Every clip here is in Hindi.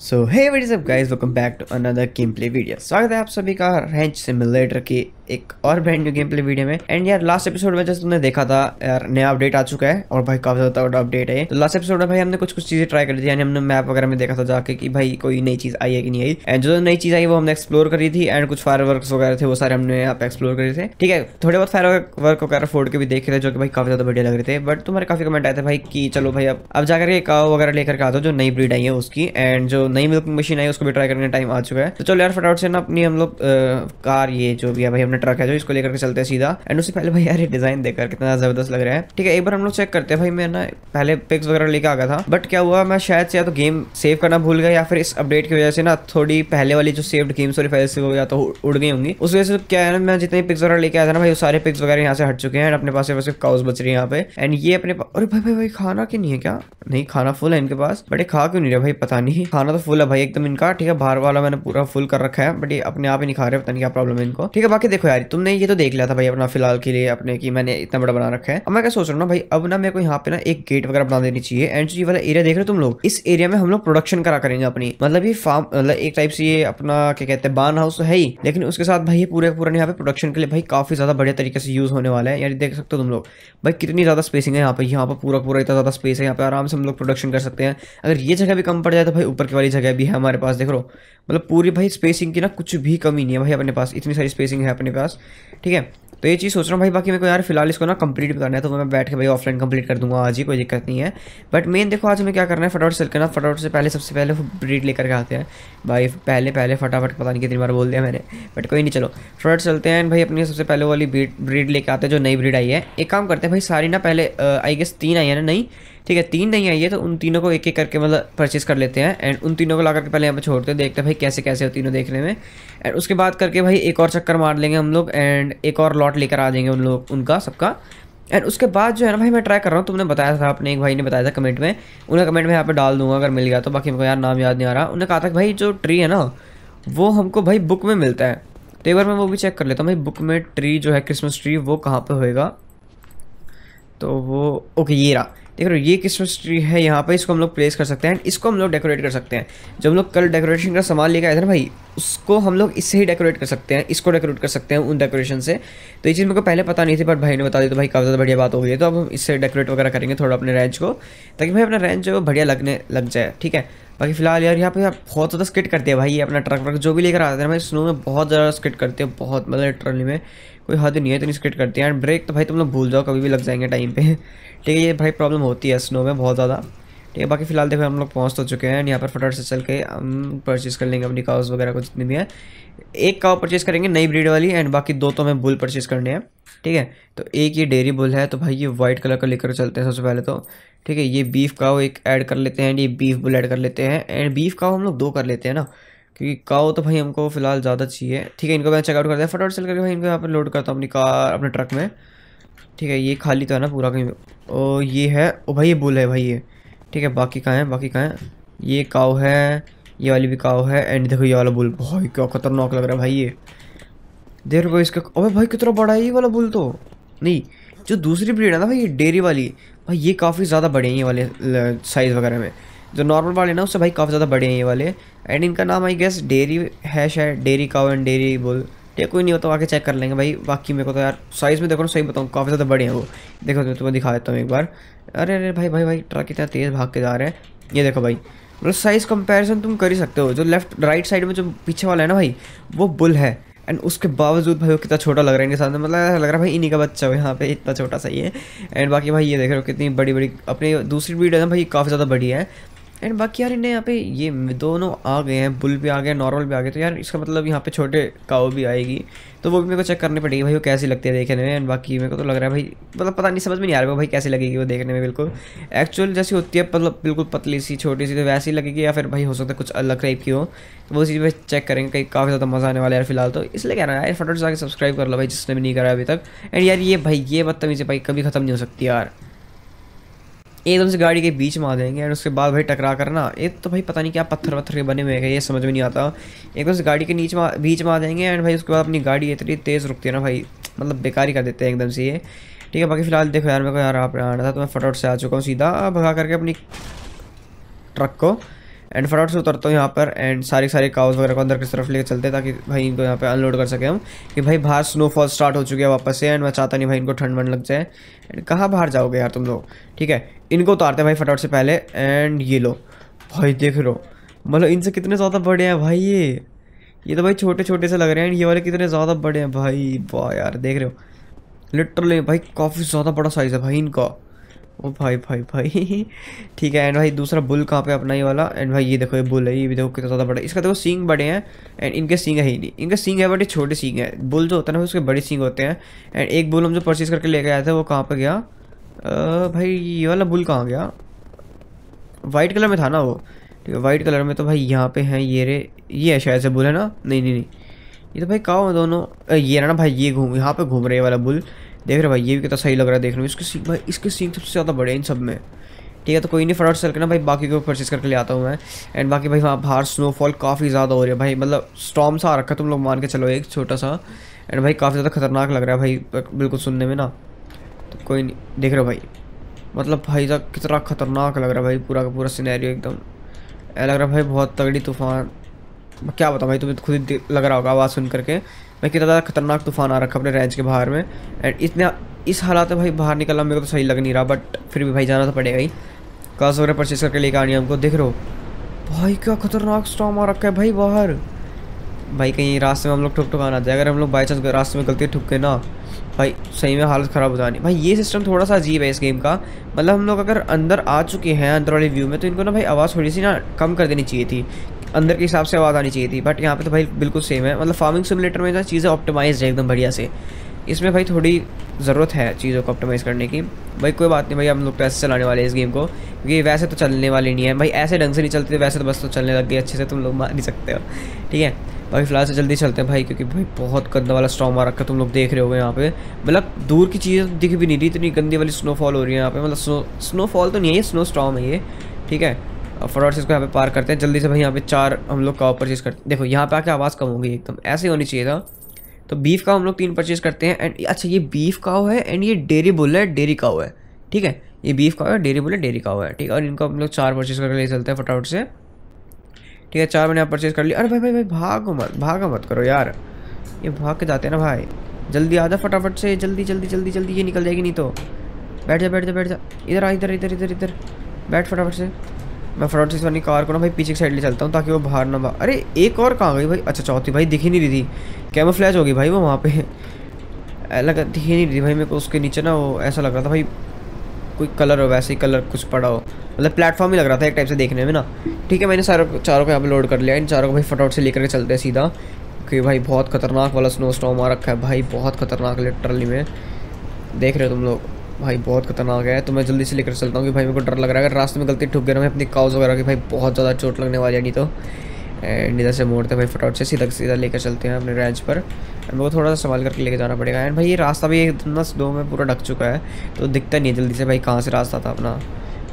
so hey guys welcome back to another game play video स्वागत है आप सभी का रेंच सिमुलेटर की एक और brand new game play video में एंड यार लास्ट एपिसोड में जैसे तुमने देखा था यार नया अपडेट आ चुका है और भाई काफी ज्यादा बड़ा अपडेट है तो लास्ट एपिसोड में भाई हमने कुछ कुछ चीजें ट्राई करी थी यानी हमने मैप वगैरह में देखा था जाके कि भाई कोई नई चीज आई है कि नहीं आई एंड जो नई चीज आई वो हमने एक्सप्लोर करी थी एंड कुछ फायर वर्क वगैरह थे वो सारे हमने यहाँ पे एक्सप्लोर करे थे ठीक है थोड़े बहुत फायर वर्क वगैरह फोड़ के भी देखे थे जो कि भाई काफी ज्यादा बढ़िया लग रहे थे बट तुम्हारे काफी कमेंट आए थे भाई कि चलो भाई अब अब जाकर के काव वगैरह लेकर के आता जो नई ब्रीड आई है उसकी एंड जो नई मिल्किंग मशीन आई उसको भी ट्राई करने का टाइम आ चुका है तो चलो यार फटाफट से ना अपनी हम लोग कार ये जो भी है भाई हमने ट्रक है जो इसको लेकर के चलते हैं सीधा एंड उससे पहले भाई यार डिजाइन देखकर कितना जबरदस्त लग रहा है ठीक है एक बार हम लोग चेक करते हैं भाई मैं ना पहले पिक्स वगैरह लेके आ गया था बट क्या हुआ मैं शायद से या तो गेम सेव करना भूल गया या फिर इस अपडेट की वजह से ना थोड़ी पहले वाली जो सेव्ड गेम्स वाली पहले से हो गया तो उड़ गई होंगी उस वजह से तो क्या है ना मैं जितने पिक्स वगैरह लेके आया था ना भाई वो सारे पिक्स वगैरह यहाँ से हट चुके हैं अपने पास सिर्फ काउस बच रही है यहाँ पे एंड ये अपने अरे भाई भाई भाई खाना क्यों नहीं है क्या नहीं खाना फुल है इनके पास बट खा क्यों नहीं रहा भाई पता नहीं खाना तो पे तो फुल है भाई एकदम इनका ठीक है बाहर वाला मैंने पूरा फुल कर रखा है बट ये अपने आप ही निखा रहे पता नहीं क्या प्रॉब्लम है इनको ठीक है बाकी देखो यार तुमने ये तो देख लिया था भाई अपना फिलहाल के लिए अपने की मैंने इतना बड़ा बना रखा है अब मैं क्या सोच रहा हूँ भाई अब ना मेरे को यहाँ पे ना एक गेट वगैरह बना देनी चाहिए एंड ये वाला एरिया देख रहे हो तुम लोग इस एरिया में हम लोग प्रोडक्शन करा करेंगे अपनी मतलब ये फार्म मतलब एक टाइप से ये अपना क्या कहते हैं बान हाउस तो है ही लेकिन उसके साथ भाई पूरे पूरा यहाँ पे प्रोडक्शन के लिए भाई काफी ज्यादा बढ़िया तरीके से यूज होने वाला है यार देख सकते हो तुम लोग भाई कितनी ज्यादा स्पेसिंग है यहाँ पे यहाँ पर पूरा पूरा इतना ज्यादा स्पेस है यहाँ पे आराम से हम लोग प्रोडक्शन कर सकते हैं अगर ये जगह भी कम पड़ जाए तो भाई ऊपर की वाली सारी जगह भी है हमारे पास देख लो मतलब पूरी भाई स्पेसिंग की ना कुछ भी कमी नहीं है भाई अपने पास इतनी सारी स्पेसिंग है अपने पास ठीक है तो ये चीज़ सोच रहा हूँ भाई बाकी मेरे को यार फिलहाल इसको ना कंप्लीट भी करना है तो मैं बैठ के भाई ऑफलाइन कंप्लीट कर दूंगा आज ही कोई दिक्कत नहीं है बट मेन देखो आज हमें क्या करना है फटाफट से करना फटाफट से पहले सबसे पहले ब्रीड लेकर के आते हैं भाई पहले पहले फटाफट पता नहीं कितनी बार बोल दिया मैंने बट कोई नहीं चलो फटाफट चलते हैं भाई अपनी सबसे पहले वाली ब्रीड लेकर आते हैं जो नई ब्रीड आई है एक काम करते हैं भाई सारी ना पहले आई गेस तीन आई है ना नई ठीक है तीन नहीं आई है तो उन तीनों को एक एक करके मतलब परचेस कर लेते हैं एंड उन तीनों को ला करके पहले यहाँ पर छोड़ते हैं देखते हैं भाई कैसे कैसे हो तीनों देखने में एंड उसके बाद करके भाई एक और चक्कर मार लेंगे हम लोग एंड एक और लॉट लेकर आ जाएंगे उन लोग उनका सबका एंड उसके बाद जो है ना भाई मैं ट्राई कर रहा हूँ तुमने बताया था अपने एक भाई ने बताया था कमेंट में उन्हें कमेंट में यहाँ पे डाल दूंगा अगर मिल गया तो बाकी मेरे यार नाम याद नहीं आ रहा उन्हें कहा था कि भाई जो ट्री है ना वो हमको भाई बुक में मिलता है तो एक बार मैं वो भी चेक कर लेता हूँ भाई बुक में ट्री जो है क्रिसमस ट्री वो कहाँ पर होएगा तो वो ओके ये रहा देख रहे हो ये क्रिसमस ट्री है यहाँ पे इसको हम लोग प्लेस कर सकते हैं इसको हम लोग डेकोरेट कर सकते हैं जो हम लोग कल डेकोरेशन का सामान लेकर आए थे ना भाई उसको हम लोग इससे ही डेकोरेट कर सकते हैं इसको डेकोरेट कर सकते हैं उन डेकोरेशन से तो ये चीज़ मेरे को पहले पता नहीं थी बट भाई ने बता दी तो भाई काफ़ी ज़्यादा बढ़िया बात हो गई है तो अब हम इससे डेकोरेट वगैरह करेंगे थोड़ा अपने रेंज को ताकि भाई अपना रेंज जो बढ़िया लगने लग जाए ठीक है बाकी फिलहाल यार यहाँ पे आप बहुत ज़्यादा स्किट करते हैं भाई ये अपना ट्रक वर्क जो भी लेकर आते हैं भाई स्नो में बहुत ज़्यादा स्किट करते हैं बहुत मतलब ट्रली में कोई हद नहीं है इतनी स्किट करते हैं एंड ब्रेक तो भाई तुम लोग भूल जाओ कभी भी लग जाएंगे टाइम पे ठीक है ये भाई प्रॉब्लम होती है स्नो में बहुत ज़्यादा ठीक है बाकी फिलहाल देखो हम लोग पहुँच तो चुके हैं यहाँ पर फटाफट से चल के हम परचेज़ कर लेंगे अपनी काउस वगैरह को जितनी भी है एक काव परचेज़ करेंगे नई ब्रीड वाली एंड बाकी दो तो हमें बुल परचेज़ करने हैं ठीक है तो एक ये डेयरी बुल है तो भाई ये वाइट कलर का लेकर चलते हैं सबसे पहले तो ठीक है ये बीफ काव एक ऐड कर लेते हैं एंड ये बीफ बुल ऐड कर लेते हैं एंड बीफ काव हम लोग दो कर लेते हैं ना क्योंकि काओ तो भाई हमको फिलहाल ज़्यादा चाहिए ठीक है इनको मैं चेकआउट करता है फटाफट सेल करके भाई इनको यहाँ पर लोड करता हूँ अपनी कार अपने ट्रक में ठीक है ये खाली तो है ना पूरा कहीं ओ ये है ओ भाई ये बुल है भाई ये ठीक है बाकी कहाँ है बाकी कहाँ है ये काओ है ये वाली भी काओ है एंड देखो ये वाला बुल भाई क्या खतरनाक लग रहा है भाई ये देख रहे इसका अबे भाई कितना बड़ा है ये वाला बुल तो नहीं जो दूसरी ब्रीड है ना भाई ये डेरी वाली भाई ये काफ़ी ज़्यादा बड़े हैं ये वाले साइज़ वगैरह में जो नॉर्मल वाले ना उससे भाई काफ़ी ज़्यादा बड़े हैं ये वाले एंड इनका नाम आई गेस डेरी है शायद डेरी काव एंड डेरी बुल ये कोई नहीं होता आके चेक कर लेंगे भाई बाकी मेरे को तो यार साइज़ में देखो ना सही बताऊँ काफ़ी ज़्यादा बड़े हैं वो देखो मैं तुम्हें दिखा देता हूँ एक बार अरे अरे भाई भाई भाई ट्रक इतना तेज़ भाग के जा रहे हैं ये देखो भाई मतलब साइज़ कंपैरिजन तुम कर ही सकते हो जो लेफ्ट राइट साइड में जो पीछे वाला है ना भाई वो बुल है एंड उसके बावजूद भाई वो कितना छोटा लग रहा है इनके सामने मतलब ऐसा लग रहा है भाई इन्हीं का बच्चा हो यहाँ पे इतना छोटा सही है एंड बाकी भाई ये देख रहे हो कितनी बड़ी बड़ी अपनी दूसरी ब्रीड है ना भाई काफ़ी ज़्यादा बड़ी है एंड बाकी यार इन्हें यहाँ पे ये दोनों आ गए हैं बुल भी आ गए नॉर्मल भी आ गए तो यार इसका मतलब यहाँ पे छोटे काओ भी आएगी तो वो भी मेरे को चेक करनी पड़ेगी भाई वो कैसी लगती है देखने में एंड बाकी मेरे को तो लग रहा है भाई मतलब पता नहीं समझ में नहीं आ रहा भाई कैसी लगेगी वो देखने में बिल्कुल एक्चुअल जैसी होती है मतलब बिल्कुल पतली सी छोटी सी तो वैसी लगेगी या फिर भाई हो सकता है कुछ अलग टाइप की हो तो वो चीज़ भाई चेक करेंगे कहीं काफ़ी ज़्यादा मज़ा आने वाला है यार फिलहाल तो इसलिए कह रहा है यार फटोट से आगे सब्सक्राइब कर लो भाई जिसने भी नहीं करा अभी तक एंड यार ये भाई ये बदतमीजी भाई कभी ख़त्म नहीं हो सकती यार एकदम से गाड़ी के बीच में आ जाएंगे एंड उसके बाद भाई टकरा कर ना एक तो भाई पता नहीं क्या पत्थर वत्थर के बने हुए हैं ये समझ में नहीं आता एकदम से गाड़ी के नीचे में बीच में आ जाएंगे एंड भाई उसके बाद अपनी गाड़ी इतनी तेज़ रुकती है ना भाई मतलब बेकार कर देते हैं एकदम से ये ठीक है बाकी फिलहाल देखो यार मेरे को यार आप आना था तो मैं फटाफट से आ चुका हूँ सीधा भगा करके अपनी ट्रक को एंड फटाफट से उतरता हूँ यहाँ पर एंड सारे सारे काउस वगैरह को अंदर की तरफ लेकर चलते हैं ताकि भाई इनको यहाँ पे अनलोड कर सके हम कि भाई बाहर स्नोफॉल स्टार्ट हो चुकी है वापस से एंड मैं चाहता नहीं भाई इनको ठंड वंड लग जाए एंड कहाँ बाहर जाओगे यार तुम लोग ठीक है इनको उतारते हैं भाई फटाफट से पहले एंड ये लो भाई देख लो मतलब इनसे कितने ज़्यादा बड़े हैं भाई ये ये तो भाई छोटे छोटे से लग रहे हैं ये वाले कितने ज़्यादा बड़े हैं भाई वाह यार देख रहे हो लिटरली भाई काफ़ी ज़्यादा बड़ा साइज़ है भाई इनका ओ भाई भाई भाई ठीक है एंड भाई दूसरा बुल कहाँ पे अपना ही वाला एंड भाई ये देखो ये बुल है ये भी देखो कितना ज़्यादा बड़ा इसका देखो सींग बड़े हैं एंड इनके सींग है ही नहीं इनके सींग है बट ये छोटे सींग है बुल जो होता है ना उसके बड़े सींग होते हैं एंड एक बुल हम जो परचेज करके लेके आया था वो कहाँ पर गया आ, भाई ये वाला बुल कहाँ गया वाइट कलर में था ना वो ठीक है वाइट कलर में तो भाई यहाँ पर हैं ये रे ये है शायद से बुल है ना नहीं नहीं नहीं ये तो भाई कहा दोनों ये ना भाई ये घूम यहाँ पर घूम रहे वाला बुल देख रहे भाई ये भी कितना सही लग रहा है देख में इसके सीन भाई इसके सीन सबसे ज़्यादा बड़े इन सब में ठीक है तो कोई नहीं फटाफट सेल करना भाई बाकी को परचेज करके ले आता हूँ मैं एंड बाकी भाई वहाँ बाहर स्नोफॉल काफ़ी ज़्यादा हो रही है भाई मतलब स्टॉम सा आ रखा तुम लोग मान के चलो एक छोटा सा एंड भाई काफ़ी ज़्यादा खतरनाक लग रहा है भाई बिल्कुल सुनने में ना तो कोई नहीं देख रहे हो भाई मतलब भाई साहब कितना खतरनाक लग रहा है भाई पूरा का पूरा सीनैरियो एकदम लग रहा है भाई बहुत तगड़ी तूफान क्या बताऊँ भाई तुम्हें तो खुद ही लग रहा होगा आवाज़ सुन करके मैं कितना ज़्यादा खतरनाक तूफान आ रखा अपने रेंज के बाहर में एंड इतने इस हालात में भाई बाहर निकलना मेरे को तो सही लग नहीं रहा बट फिर भी भाई जाना तो पड़ेगा ही कल वगैरह परचेज करके लेकर आनी हमको देख रहो भाई क्या खतरनाक स्टॉम आ रखा है भाई बाहर भाई कहीं रास्ते में हम लोग ठुक ठुक आना चाहिए अगर हम लोग बाई चांस रास्ते में गलती ठुक के ना भाई सही में हालत ख़राब हो जानी भाई ये सिस्टम थोड़ा सा अजीब है इस गेम का मतलब हम लोग अगर अंदर आ चुके हैं अंदर वाले व्यू में तो इनको ना भाई आवाज़ थोड़ी सी ना कम कर देनी चाहिए थी अंदर के हिसाब से आवाज़ आनी चाहिए थी बट यहाँ पे तो भाई बिल्कुल सेम है मतलब फार्मिंग सिमुलेटर में जो चीज़ें ऑप्टिमाइज है एकदम बढ़िया से इसमें भाई थोड़ी ज़रूरत है चीज़ों को ऑप्टिमाइज़ करने की भाई कोई बात नहीं भाई हम लोग तो ऐसे चलाने वाले इस गेम को क्योंकि वैसे तो चलने वाले नहीं है भाई ऐसे ढंग से नहीं चलते वैसे तो बस तो चलने लग गए अच्छे से तुम लोग मार नहीं सकते हो ठीक है भाई फिलहाल से जल्दी चलते हैं भाई क्योंकि भाई बहुत गंदा वाला स्टॉम आ रखा तुम लोग देख रहे हो यहाँ पे मतलब दूर की चीज़ें तो दिख भी नहीं रही इतनी गंदी वाली स्नोफॉल हो रही है यहाँ पे मतलब स्नो स्नोफॉल तो नहीं है स्नो स्टॉम है ये ठीक है फटाफट से इसको यहाँ पे पार करते हैं जल्दी से भाई यहाँ पे चार हम लोग काव परचेज़ करते देखो यहाँ पे आके आवाज़ कम होगी एकदम ऐसे होनी चाहिए था तो बीफ काव हम लोग तीन परचेज़ करते हैं एंड अच्छा ये बीफ काव है एंड ये डेरी बुल है डेरी काव है ठीक है ये बीफ काव है डेरी बुल है डेरी काव है ठीक है और इनको हम लोग चार परचेज़ करके ले चलते हैं फटाफट से ठीक है चार मैंने आप परचेज़ कर लिया अरे भाई भाई भाई भागो मत भागा मत करो यार ये भाग के जाते हैं ना भाई जल्दी आ जा फटाफट से जल्दी जल्दी जल्दी जल्दी ये निकल जाएगी नहीं तो बैठ जा बैठ जा बैठ जा इधर आ इधर इधर इधर इधर बैठ फटाफट से मैं फ्रंट से वाली कार को ना भाई पीछे की साइड ले चलता हूँ ताकि वो बाहर ना अरे एक और कहाँ गई भाई अच्छा चौथी भाई दिखी नहीं रही थी कैमरा फ्लैश होगी भाई वो वहाँ पे लगा दिखी ही नहीं रही थी भाई मेरे को उसके नीचे ना वो ऐसा लग रहा था भाई कोई कलर हो वैसे ही कलर कुछ पड़ा हो मतलब प्लेटफॉर्म ही लग रहा था एक टाइप से देखने में ना ठीक है मैंने सारों चारों को यहाँ पर लोड कर लिया इन चारों को भाई फटाफट से लेकर के चलते हैं सीधा कि भाई बहुत खतरनाक वाला स्नो स्टॉम आ रखा है भाई बहुत खतरनाक लिटरली में देख रहे हो तुम लोग भाई बहुत खतरनाक है तो मैं जल्दी से लेकर चलता हूँ कि भाई मेरे को डर लग रहा है अगर रास्ते में गलती ठुक गया मैं अपनी काउज वगैरह की भाई बहुत ज़्यादा चोट लगने वाली है नहीं तो एंड इधर से मोड़ते भाई फटाउट से सीधा सीधा लेकर चलते हैं अपने रेंज पर एंड वो थोड़ा सा संभाल करके लेकर जाना पड़ेगा एंड भाई ये रास्ता भी इतना स्लो में पूरा ढक चुका है तो दिखता नहीं है जल्दी से भाई कहाँ से रास्ता था अपना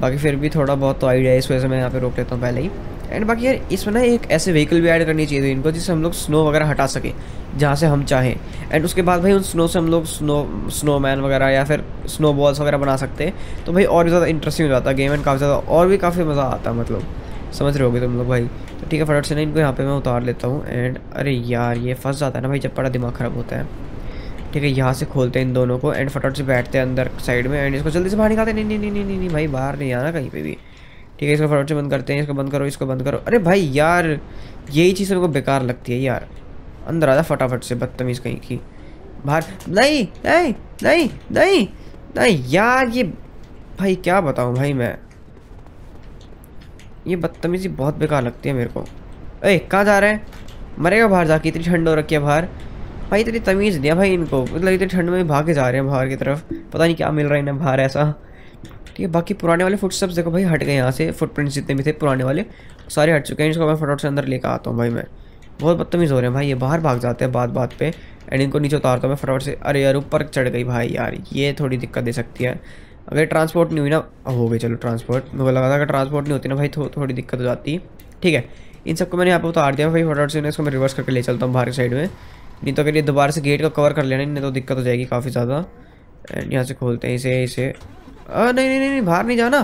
बाकी फिर भी थोड़ा बहुत तो आइडिया है इस वजह से मैं यहाँ पर रोक लेता हूँ पहले ही एंड बाकी यार इसमें ना एक ऐसे व्हीकल भी ऐड करनी चाहिए इनको जिससे हम लोग स्नो वगैरह हटा सकें जहाँ से हम चाहें एंड उसके बाद भाई उन स्नो से हम लोग स्नो स्नोमैन वगैरह या फिर स्नो बॉल्स वगैरह बना सकते हैं तो भाई और भी ज़्यादा इंटरेस्टिंग हो जाता है गेम एंड काफ़ी ज़्यादा और भी काफ़ी मज़ा आता है मतलब समझ रहे होगे तुम लोग भाई तो ठीक है फटाफट से ना इनको यहाँ पे मैं उतार लेता हूँ एंड अरे यार ये फंस जाता है ना भाई जब बड़ा दिमाग ख़राब होता है ठीक है यहाँ से खोलते हैं इन दोनों को एंड फटाफट से बैठते हैं अंदर साइड में एंड इसको जल्दी से बाहर निकालते नहीं नहीं नहीं नहीं नहीं भाई बाहर नहीं आना कहीं पर भी ठीक है इसको फटाफट से बंद करते हैं इसको बंद करो इसको बंद करो अरे भाई यार यही चीज़ मेरे बेकार लगती है यार अंदर आ फटाफट से बदतमीज़ कहीं की बाहर नहीं नहीं नहीं नहीं नहीं यार ये भाई क्या बताऊँ भाई मैं ये बदतमीज़ी बहुत बेकार लगती है मेरे को अरे कहाँ जा रहे हैं मरेगा बाहर जाके इतनी ठंड हो रखी है बाहर भाई इतनी तमीज़ दिया भाई इनको मतलब इतनी ठंड में भाग के जा रहे हैं बाहर की तरफ पता नहीं क्या मिल रहा है इन्हें बाहर ऐसा ठीक है बाकी पुराने वाले फुटस्टेप्स देखो भाई हट गए यहाँ से फुटप्रिंट्स जितने भी थे पुराने वाले सारे हट चुके हैं इसको मैं फटाफट से अंदर लेकर आता हूँ भाई मैं बहुत बदतमीज़ हो रहे हैं भाई ये बाहर भाग जाते हैं बात बात पे एंड इनको नीचे उतारता हूँ मैं फटाफट से अरे यार ऊपर चढ़ गई भाई यार ये थोड़ी दिक्कत दे सकती है अगर ट्रांसपोर्ट नहीं हुई ना हो गई चलो ट्रांसपोर्ट मेरे को लगा था अगर ट्रांसपोर्ट नहीं होती ना भाई थोड़ी दिक्कत हो जाती ठीक है इन सबको मैंने यहाँ पर उतार दिया भाई फटाफट से इसको मैं रिवर्स करके ले चलता हूँ बाहर की साइड में नहीं तो अगर ये दोबारा से गेट को कवर कर लेना नहीं तो दिक्कत हो जाएगी काफ़ी ज़्यादा एंड यहाँ से खोलते हैं इसे इसे नहीं नहीं नहीं नहीं बाहर नहीं जाना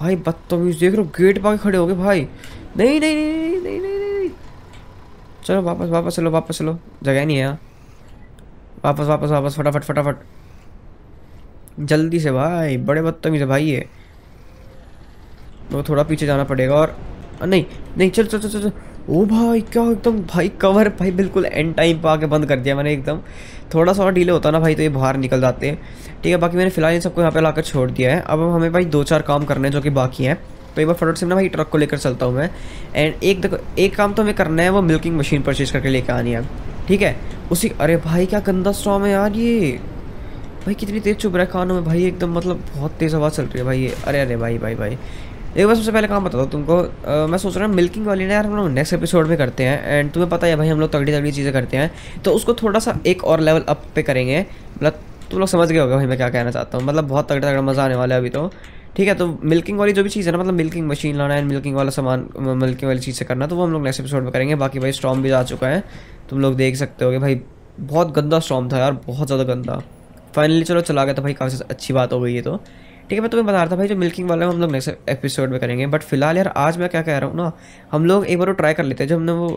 भाई बदतमीज देख रहे हो गेट पा खड़े हो गए भाई नहीं नहीं नहीं नहीं नहीं नहीं नहीं चलो वापस वापस चलो वापस चलो जगह नहीं है यहाँ वापस वापस वापस फटाफट फटाफट जल्दी से भाई बड़े बदतमीज है भाई ये तो थोड़ा पीछे जाना पड़ेगा और नहीं नहीं चल चल चल चल ओ भाई क्या एकदम भाई कवर भाई बिल्कुल एंड टाइम पे आके बंद कर दिया मैंने एकदम थोड़ा सा और डिले होता ना भाई तो ये बाहर निकल जाते हैं ठीक है बाकी मैंने फिलहाल इन सबको यहाँ पे लाकर छोड़ दिया है अब हमें भाई दो चार काम करने हैं जो कि बाकी हैं तो एक बार फटोट से ना भाई ट्रक को लेकर चलता हूँ मैं एंड एक देखो एक काम तो हमें करना है वो मिल्किंग मशीन परचेज करके लेकर आनी है ठीक है उसी अरे भाई क्या गंदा स्टॉम है यार ये भाई कितनी तेज़ चुभ रहा है कानों में भाई एकदम मतलब बहुत तेज़ आवाज़ चल रही है भाई ये अरे अरे भाई भाई भाई एक बार सबसे पहले काम बताता हूँ तुमको आ, मैं सोच रहा हूँ मिल्किंग वाली ना यार हम लोग नेक्स्ट एपिसोड में करते हैं एंड तुम्हें पता है भाई हम लोग तगड़ी तगड़ी चीज़ें करते हैं तो उसको थोड़ा सा एक और लेवल अप पे करेंगे मतलब तुम लोग समझ गए होगा भाई मैं क्या कहना चाहता हूँ मतलब बहुत तगड़ा तगड़ा मज़ा आने वाला है अभी तो ठीक है तो मिल्किंग वाली जो भी चीज़ है ना मतलब मिल्किंग मशीन लाना एंड मिल्किंग वाला सामान मिल्किंग वाली चीज़ से करना तो वो हम लोग नेक्स्ट एपिसोड में करेंगे बाकी भाई स्ट्रॉम भी आ चुका है तुम लोग देख सकते हो भाई बहुत गंदा स्ट्रॉम था यार बहुत ज़्यादा गंदा फाइनली चलो चला गया तो भाई काफ़ी अच्छी बात हो गई है तो ठीक है मैं तुम्हें बता रहा था भाई जो मिल्किंग वाला हम लोग नेक्स्ट एपिसोड में करेंगे बट फिलहाल यार आज मैं क्या कह रहा हूँ ना हम लोग एक बार वो ट्राई कर लेते हैं जो हमने वो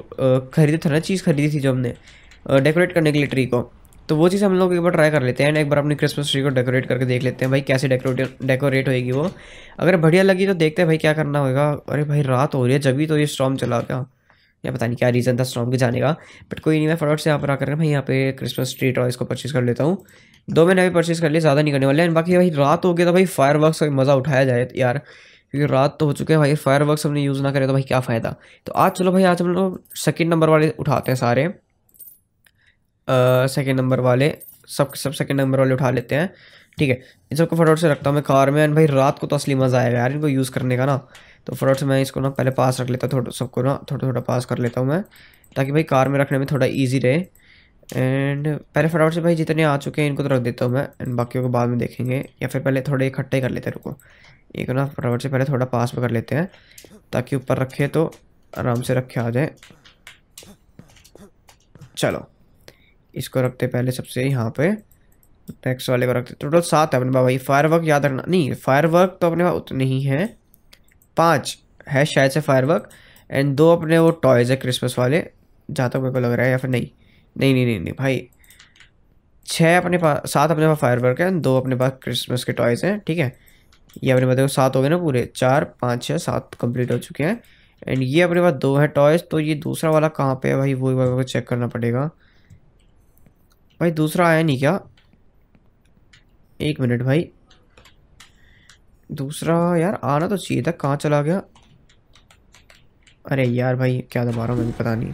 खरीदा था ना चीज़ खरीदी थी जो हमने डेकोरेट करने के लिए ट्री को तो वो चीज़ हम लोग एक बार ट्राई कर लेते हैं एंड एक बार अपनी क्रिसमस ट्री को डेकोरेट करके देख लेते हैं भाई कैसे डेकोरेट डेकोरेट होएगी वो अगर बढ़िया लगी तो देखते हैं भाई क्या करना होगा अरे भाई रात हो रही है जब भी तो ये स्टॉम चला गया या पता नहीं क्या रीज़न था स्टॉम के जाने का बट कोई नहीं मैं फटाफट से यहाँ पर आकर भाई यहाँ पे क्रिसमस ट्री टॉयज को परचेज कर लेता हूँ दो मैंने अभी परचेज कर लिया ज़्यादा नहीं करने वाले हैं बाकी भाई रात हो गया तो भाई फायर वर्क का मज़ा उठाया जाए यार क्योंकि रात तो हो चुके हैं भाई फायर वर्क हमने यूज़ ना करें तो भाई क्या फ़ायदा तो आज चलो भाई आज हम लोग सेकेंड नंबर वाले उठाते हैं सारे सेकेंड नंबर वाले सब सब सेकेंड नंबर वाले उठा लेते हैं ठीक है इन सबको फटाफट से रखता हूँ मैं कार में एंड भाई रात को तो असली मज़ा आएगा यार इनको यूज़ करने का ना तो फटाफट से मैं इसको ना पहले पास रख लेता हूँ थोड़ा सबको ना थोड़ा थोड़ा पास कर लेता हूँ मैं ताकि भाई कार में रखने में थोड़ा ईजी रहे एंड पहले फटाफट से भाई जितने आ चुके हैं इनको तो रख देता हूँ मैं एंड बाकी को बाद में देखेंगे या फिर पहले थोड़े इकट्ठे कर लेते हैं रुको एक ना फटाफट से पहले थोड़ा पास पर कर लेते हैं ताकि ऊपर रखे तो आराम से रखे आ जाए चलो इसको रखते पहले सबसे यहाँ पे नेक्स्ट वाले को रखते टोटल सात है अपने भाई फायर वर्क याद रखना नहीं फायर वर्क तो अपने पास उतने ही हैं पाँच है शायद से फायर एंड दो अपने वो टॉयज़ है क्रिसमस वाले जहाँ तक मेरे को लग रहा है या फिर नहीं नहीं नहीं नहीं नहीं नहीं भाई छः अपने पास सात अपने पास फायर वर्क है दो अपने पास क्रिसमस के टॉयज़ हैं ठीक है ये अपने पास सात हो गए ना पूरे चार पाँच छः सात कंप्लीट हो चुके हैं एंड ये अपने पास दो है टॉयज़ तो ये दूसरा वाला कहाँ पे है भाई वो एक को चेक करना पड़ेगा भाई दूसरा आया नहीं क्या एक मिनट भाई दूसरा यार आना तो चाहिए था कहाँ चला गया अरे यार भाई क्या दबा रहा हूँ मैं भी पता नहीं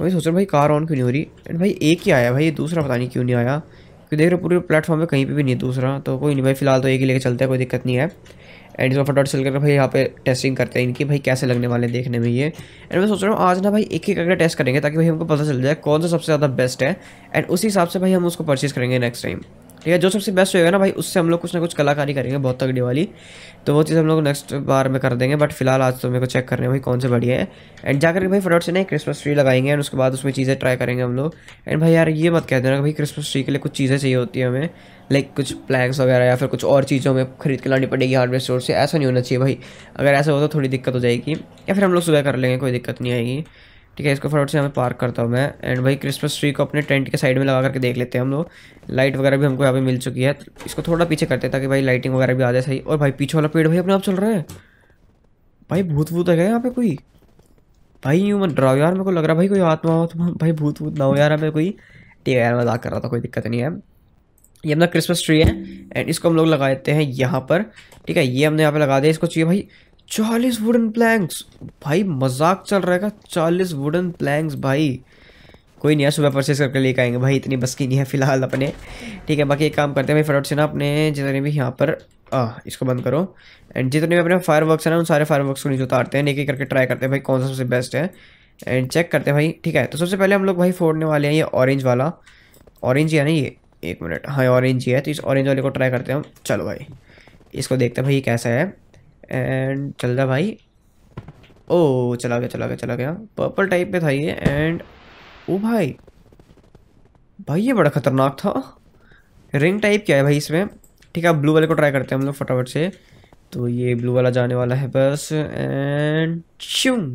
मैं सोच रहा भाई कार ऑन क्यों नहीं हो रही एंड भाई एक ही आया भाई ये दूसरा पता नहीं क्यों नहीं आया क्योंकि देख रहे पूरे प्लेटफॉर्म पे कहीं पे भी नहीं दूसरा तो कोई नहीं भाई फिलहाल तो एक ही लेके चलते हैं कोई दिक्कत नहीं है एंड इसको फटाफट चल कर भाई यहाँ पे टेस्टिंग करते हैं इनकी भाई कैसे लगने वाले देखने में ये एंड मैं सोच रहा हूँ आज ना भाई एक एक करके टेस्ट करेंगे ताकि भाई हमको पता चल जाए कौन सा सबसे ज़्यादा बेस्ट है एंड उसी हिसाब से भाई हम उसको परचेज़ करेंगे नेक्स्ट टाइम ठीक है जो सबसे बेस्ट होएगा ना भाई उससे हम लोग कुछ ना कुछ कलाकारी करेंगे बहुत तगड़ी वाली तो वो चीज़ हम लोग नेक्स्ट बार में कर देंगे बट फिलहाल आज तो मेरे को चेक करने भाई कौन से बढ़िया है एंड जाकर भाई फटाफट से ना क्रिसमस ट्री लगाएंगे एंड उसके बाद उसमें चीज़ें ट्राई करेंगे हम लोग एंड भाई यार ये मत कह देना भाई क्रिसमस ट्री के लिए कुछ चीज़ें चाहिए होती है हमें लाइक कुछ प्लैंक्स वगैरह या फिर कुछ और चीज़ों में खरीद के लानी पड़ेगी हार्डवेयर स्टोर से ऐसा नहीं होना चाहिए भाई अगर ऐसा हो तो थोड़ी दिक्कत हो जाएगी या फिर हम लोग सुबह कर लेंगे कोई दिक्कत नहीं आएगी ठीक है इसको फटाफट से हमें पार्क करता हूँ मैं एंड भाई क्रिसमस ट्री को अपने टेंट के साइड में लगा करके देख लेते हैं हम लोग लाइट वगैरह भी हमको यहाँ पे मिल चुकी है इसको थोड़ा पीछे करते हैं ताकि भाई लाइटिंग वगैरह भी आ जाए सही और भाई पीछे वाला पेड़ भाई अपने आप चल रहा है भाई भूत भूत है यहाँ पे कोई भाई यूँ मत डराओ यार मेरे को लग रहा है भाई कोई आत्मा हो तो भाई भूत भूत ना हो यार हमें कोई ठीक है यार मजाक कर रहा था कोई दिक्कत नहीं है ये अपना क्रिसमस ट्री है एंड इसको हम लोग लगा देते हैं यहाँ पर ठीक है ये हमने यहाँ पे लगा दिया इसको चाहिए भाई चालीस वुडन प्लैंक्स भाई मजाक चल रहा है चालीस वुडन प्लैंक्स भाई कोई नहीं है सुबह परचेज करके लेके आएंगे भाई इतनी बस की नहीं है फिलहाल अपने ठीक है बाकी एक काम करते हैं भाई फटाफट से ना अपने जितने भी यहाँ पर आ, इसको बंद करो एंड जितने भी अपने फायर वर्क है ना उन सारे फायर वर्क को नीचे उतारते हैं एक एक करके ट्राई करते हैं भाई कौन सा सबसे बेस्ट है एंड चेक करते हैं भाई ठीक है तो सबसे पहले हम लोग भाई फोड़ने वाले हैं ये ऑरेंज वाला ऑरेंज ही है ना ये एक मिनट हाँ ऑरेंज ही है तो इस ऑरेंज वाले को ट्राई करते हैं हम चलो भाई इसको देखते हैं भाई कैसा है एंड चल रहा भाई ओ चला गया चला गया चला गया पर्पल टाइप में था ये एंड ओ भाई भाई ये बड़ा खतरनाक था रिंग टाइप क्या है भाई इसमें ठीक है ब्लू वाले को ट्राई करते हैं हम लोग फटाफट से तो ये ब्लू वाला जाने वाला है बस एंड शुम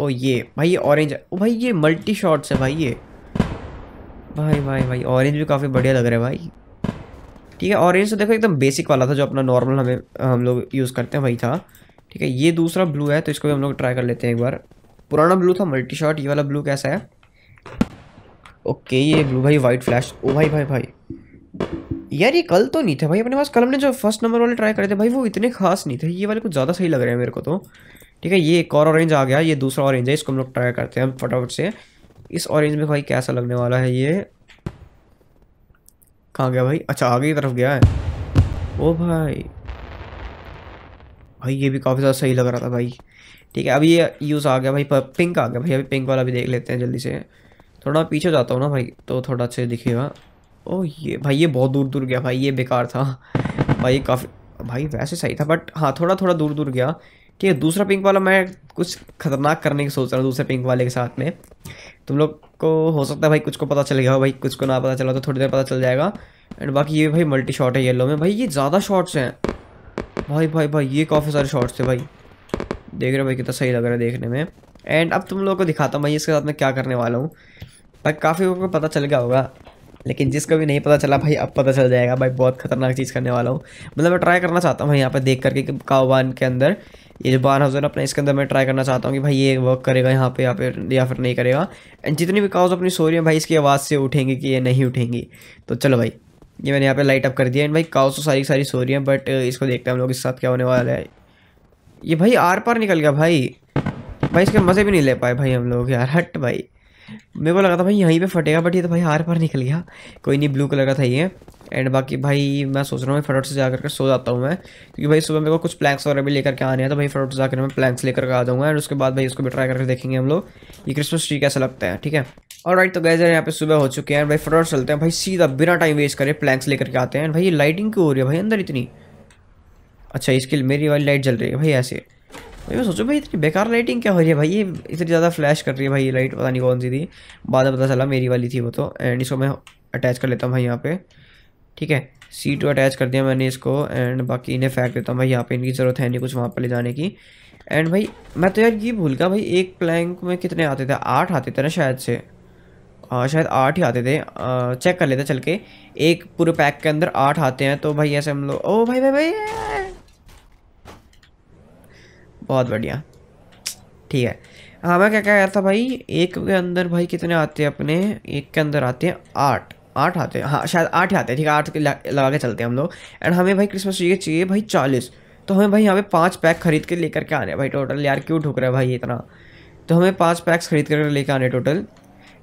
ओ ये भाई ये ऑरेंज है ओ भाई ये मल्टी शॉट्स है भाई ये भाई भाई भाई ऑरेंज भी काफ़ी बढ़िया लग रहा है भाई ठीक है ऑरेंज तो देखो एकदम बेसिक वाला था जो अपना नॉर्मल हमें हम लोग यूज़ करते हैं वही था ठीक है ये दूसरा ब्लू है तो इसको भी हम लोग ट्राई कर लेते हैं एक बार पुराना ब्लू था मल्टी शॉट ये वाला ब्लू कैसा है ओके ये ब्लू भाई वाइट फ्लैश ओ भाई भाई भाई यार ये कल तो नहीं थे भाई अपने पास कल हमने जो फर्स्ट नंबर वाले ट्राई करे थे भाई वो इतने खास नहीं थे ये वाले कुछ ज़्यादा सही लग रहे हैं मेरे को तो ठीक है ये एक और ऑरेंज आ गया ये दूसरा ऑरेंज है इसको हम लोग ट्राई करते हैं हम फटाफट से इस ऑरेंज में भाई कैसा लगने वाला है ये कहाँ गया भाई अच्छा आगे की तरफ गया है ओ भाई भाई ये भी काफ़ी ज़्यादा सही लग रहा था भाई ठीक है अभी ये यूज़ आ गया भाई पिंक आ गया भाई अभी पिंक वाला भी देख लेते हैं जल्दी से थोड़ा पीछे जाता हूँ ना भाई तो थोड़ा अच्छे दिखेगा ओ ये भाई ये बहुत दूर दूर गया भाई ये बेकार था भाई काफ़ी भाई वैसे सही था बट हाँ थोड़ा थोड़ा दूर दूर गया ठीक है दूसरा पिंक वाला मैं कुछ खतरनाक करने की सोच रहा हूँ दूसरे पिंक वाले के साथ में तुम लोग को हो सकता है भाई कुछ को पता चल गया हो भाई कुछ को ना पता चला तो थोड़ी देर पता चल जाएगा एंड बाकी ये भाई मल्टी शॉट है येलो में भाई ये ज़्यादा शॉट्स हैं भाई भाई भाई ये काफ़ी सारे शॉट्स थे भाई देख रहे हो भाई कितना सही लग रहा है देखने में एंड अब तुम लोगों को दिखाता हूँ भाई इसके साथ मैं क्या करने वाला हूँ भाई काफ़ी लोगों को पता चल गया होगा लेकिन जिसको भी नहीं पता चला भाई अब पता चल जाएगा भाई बहुत खतरनाक चीज़ करने वाला हूँ मतलब मैं ट्राई करना चाहता हूँ भाई यहाँ पर देख करके काउबान के अंदर ये जो बारह हज़ार अपना इसके अंदर मैं ट्राई करना चाहता हूँ कि भाई ये वर्क करेगा यहाँ पे या फिर या फिर नहीं करेगा एंड जितनी भी काउज अपनी सो रही है भाई इसकी आवाज़ से उठेंगी कि ये नहीं उठेंगी तो चलो भाई ये मैंने यहाँ पे लाइट अप कर दिया एंड भाई काउस तो सारी सारी सो रही है बट इसको देखते हैं हम लोग इस साथ क्या होने वाला है ये भाई आर पार निकल गया भाई भाई इसके मज़े भी नहीं ले पाए भाई हम लोग यार हट भाई मेरे को लगा था भाई यहीं पे फटेगा बट ये तो भाई हार पर निकल गया कोई नहीं ब्लू कलर का था ये एंड बाकी भाई मैं सोच रहा हूँ फटोट से जा करके सो जाता हूँ मैं क्योंकि भाई सुबह मेरे को कुछ प्लैक्स वगैरह भी लेकर के आने हैं तो भाई फटोट से जाकर मैं प्लैक्स लेकर आ जाऊँगा एंड उसके बाद भाई उसको भी ट्राई करके देखेंगे हम लोग ये क्रिसमस ट्री कैसा लगता है ठीक है और राइट तो गैस यहाँ पे सुबह हो चुके हैं भाई फटोट चलते हैं भाई सीधा बिना टाइम वेस्ट करें प्लैक्स लेकर के आते हैं भाई ये लाइटिंग क्यों हो रही है भाई अंदर इतनी अच्छा इसके लिए मेरी वाली लाइट जल रही है भाई ऐसे भाई मैं सोचो भाई इतनी बेकार लाइटिंग क्या हो रही है भाई ये इतनी ज़्यादा फ्लैश कर रही है भाई ये लाइट पता नहीं कौन सी थी बाद में पता चला मेरी वाली थी वो तो एंड इसको मैं अटैच कर लेता हूँ भाई यहाँ पे ठीक है सी टू अटैच कर दिया मैंने इसको एंड बाकी इन्हें फेंक देता हूँ भाई यहाँ पे इनकी ज़रूरत है नहीं कुछ वहाँ पर ले जाने की एंड भाई मैं तो यार ये भूल गया भाई एक प्लैंक में कितने आते थे आठ आते थे ना शायद से हाँ शायद आठ ही आते थे चेक कर लेते चल के एक पूरे पैक के अंदर आठ आते हैं तो भाई ऐसे हम लोग ओ भाई भाई, भाई बहुत बढ़िया ठीक है हाँ मैं क्या क्या था भाई एक के अंदर भाई कितने आते हैं अपने एक के अंदर आते हैं आठ आठ आते हैं हाँ शायद आठ आते हैं ठीक है आठ लगा के चलते हैं हम लोग एंड हमें भाई क्रिसमस ट्री के चाहिए भाई चालीस तो हमें भाई यहाँ पे पाँच पैक खरीद के लेकर के आने भाई टोटल यार क्यों ठुक रहा है भाई इतना तो हमें पाँच पैक्स खरीद कर लेकर आने टोटल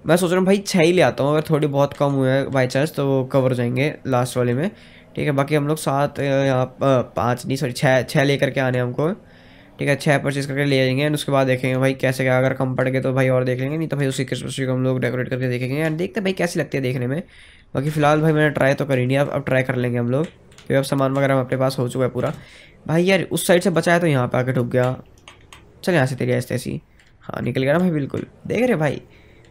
मैं सोच रहा हूँ भाई छः ही ले आता हूँ अगर थोड़ी बहुत कम हुए बाई चांस तो वो कवर हो जाएंगे लास्ट वाले में ठीक है बाकी हम लोग सात यहाँ पाँच नहीं सॉरी छः छः लेकर के आने हमको ठीक है छः परचेज करके ले जाएंगे एंड उसके बाद देखेंगे भाई कैसे क्या अगर कम पड़ गए तो भाई और देख लेंगे नहीं तो भाई उसी क्रिसमस ट्री को हम लोग डेकोरेट करके देखेंगे एंड देखते भाई कैसी लगती है देखने में बाकी फिलहाल भाई मैंने ट्राई तो करी नहीं अब अब ट्राई कर लेंगे हम लोग क्योंकि अब सामान वगैरह अपने पास हो चुका है पूरा भाई यार उस साइड से बचाया तो यहाँ पर आके ढुक गया चल यहाँ से तेरी ऐसे ऐसी हाँ निकल गया ना भाई बिल्कुल देख रहे भाई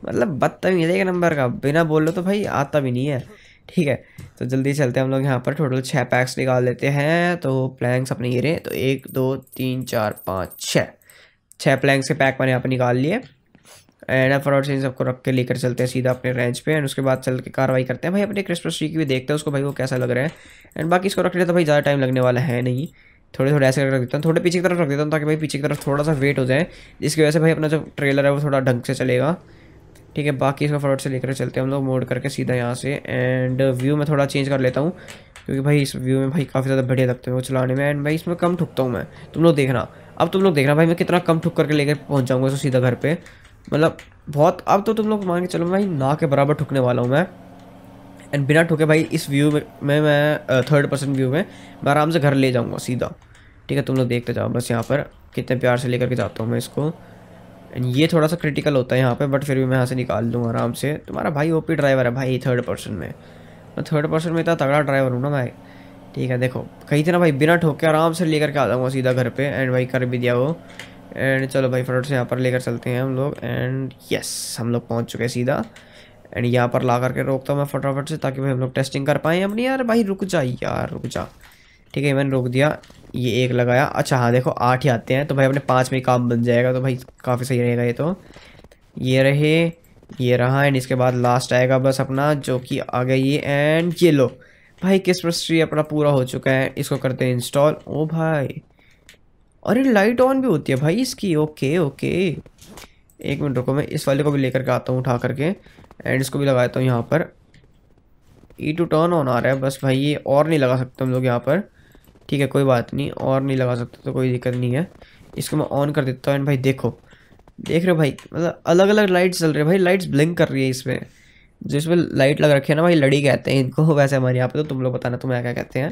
मतलब बदतमीज है एक नंबर का बिना बोल लो तो भाई आता भी नहीं है ठीक है तो जल्दी चलते हैं हम लोग यहाँ पर टोटल छः पैक्स निकाल लेते हैं तो प्लैंक्स अपने ये रहे तो एक दो तीन चार पाँच छः छः प्लैंक्स के पैक मैंने यहाँ पर निकाल लिए एंड एफ और इन सबको रख के लेकर चलते हैं सीधा अपने रेंज पे एंड उसके बाद चल के कार्रवाई करते हैं भाई अपने क्रिसमस ट्री की भी देखते हैं उसको भाई वो कैसा लग रहा है एंड बाकी इसको रखने तो भाई ज़्यादा टाइम लगने वाला है नहीं थोड़े थोड़े ऐसे रख देता हूँ थोड़े पीछे की तरफ रख देता हूँ ताकि भाई पीछे की तरफ थोड़ा सा वेट हो जाए जिसकी वजह से भाई अपना जो ट्रेलर है वो थोड़ा ढंग से चलेगा ठीक है बाकी इसको फॉरवर्ड से लेकर चलते हैं हम लोग मोड करके सीधा यहाँ से एंड व्यू में थोड़ा चेंज कर लेता हूँ क्योंकि भाई इस व्यू में भाई काफ़ी ज़्यादा बढ़िया लगता है वो चलाने में एंड भाई इसमें कम ठुकता हूँ मैं तुम लोग देखना अब तुम लोग देखना भाई मैं कितना कम ठुक करके लेकर पहुँच जाऊँगा इसको सीधा घर पर मतलब बहुत अब तो तुम लोग मान के चलो भाई ना के बराबर ठुकने वाला हूँ मैं एंड बिना ठुके भाई इस व्यू में मैं थर्ड पर्सन व्यू में मैं आराम से घर ले जाऊँगा सीधा ठीक है तुम लोग देखते जाओ बस यहाँ पर कितने प्यार से लेकर के जाता हूँ मैं इसको एंड ये थोड़ा सा क्रिटिकल होता है यहाँ पे बट फिर भी मैं यहाँ से निकाल दूँ आराम से तुम्हारा भाई ओपी ड्राइवर है भाई थर्ड पर्सन में मैं थर्ड पर्सन में इतना तगड़ा ड्राइवर हूँ ना भाई ठीक है देखो कहीं थे ना भाई बिना ठोके आराम से लेकर के आ जाऊँगा सीधा घर पे एंड भाई कर भी दिया वो एंड चलो भाई फटोट से यहाँ पर लेकर चलते हैं हम लोग एंड यस हम लोग पहुँच चुके हैं सीधा एंड यहाँ पर ला करके रोकता हूँ मैं फटाफट से ताकि भाई हम लोग टेस्टिंग कर पाएँ अपनी यार भाई रुक जा यार रुक जा ठीक है मैंने रोक दिया ये एक लगाया अच्छा हाँ देखो आठ ही आते हैं तो भाई अपने पाँच में काम बन जाएगा तो भाई काफ़ी सही रहेगा ये तो ये रहे ये रहा एंड इसके बाद लास्ट आएगा बस अपना जो कि आ गई एंड ये लो भाई क्रिसमस ट्री अपना पूरा हो चुका है इसको करते हैं इंस्टॉल ओ भाई अरे लाइट ऑन भी होती है भाई इसकी ओके ओके एक मिनट रुको मैं इस वाले को भी लेकर के आता हूँ उठा करके एंड इसको भी लगाता हूँ यहाँ पर ई टू टर्न ऑन आ रहा है बस भाई ये और नहीं लगा सकते हम लोग यहाँ पर ठीक है कोई बात नहीं और नहीं लगा सकते तो कोई दिक्कत नहीं है इसको मैं ऑन कर देता हूँ एंड भाई देखो देख रहे हो भाई मतलब अलग अलग लाइट्स चल रही है भाई लाइट्स ब्लिंक कर रही है इसमें जो इसमें लाइट लग रखी है ना भाई लड़ी कहते हैं इनको वैसे हमारे यहाँ पे तो तुम लोग बताना तुम्हें क्या कहते हैं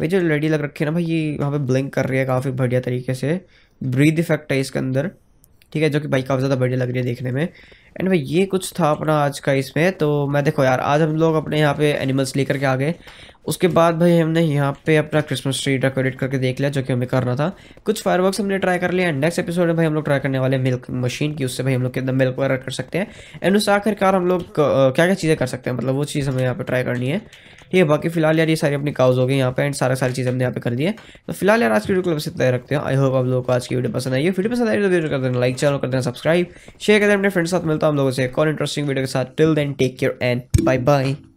भाई जो लड़ी लग रखी है ना भाई ये वहाँ पे ब्लिंक कर रही है काफ़ी बढ़िया तरीके से ब्रीद इफेक्ट है इसके अंदर ठीक है जो कि भाई काफ़ी ज़्यादा बढ़िया लग रही है देखने में एंड भाई ये कुछ था अपना आज का इसमें तो मैं देखो यार आज हम लोग अपने यहाँ पे एनिमल्स लेकर के आ गए उसके बाद भाई हमने यहाँ पे अपना क्रिसमस ट्री डेकोरेट करके देख लिया जो कि हमें करना था कुछ फायर वर्क हमने ट्राई कर लिया एंड नेक्स्ट एपिसोड में भाई हम लोग ट्राई करने वाले मिल्क मशीन की उससे भाई हम लोग कितना मिल्क वगैरह कर सकते हैं एंड उससे आखिरकार हम लोग क्या क्या चीज़ें कर सकते हैं मतलब वो चीज़ हमें यहाँ पर ट्राई करनी है ठीक है बाकी फिलहाल यार ये सारी अपनी काउज हो गई यहाँ पे एंड सारा सारी चीज़ हमने यहाँ पे कर दी है तो फिलहाल यार आज की वीडियो क्लब से तय रखते हैं आई होप आप लोगों को आज की वीडियो पसंद आई है वीडियो पसंद आई तो वीडियो कर देना लाइक चैनल कर देना सब्सक्राइब शेयर कर देना अपने फ्रेंड्स साथ मिलता हूँ हम लोगों से एक और इंटरेस्टिंग वीडियो के साथ till then take care and bye bye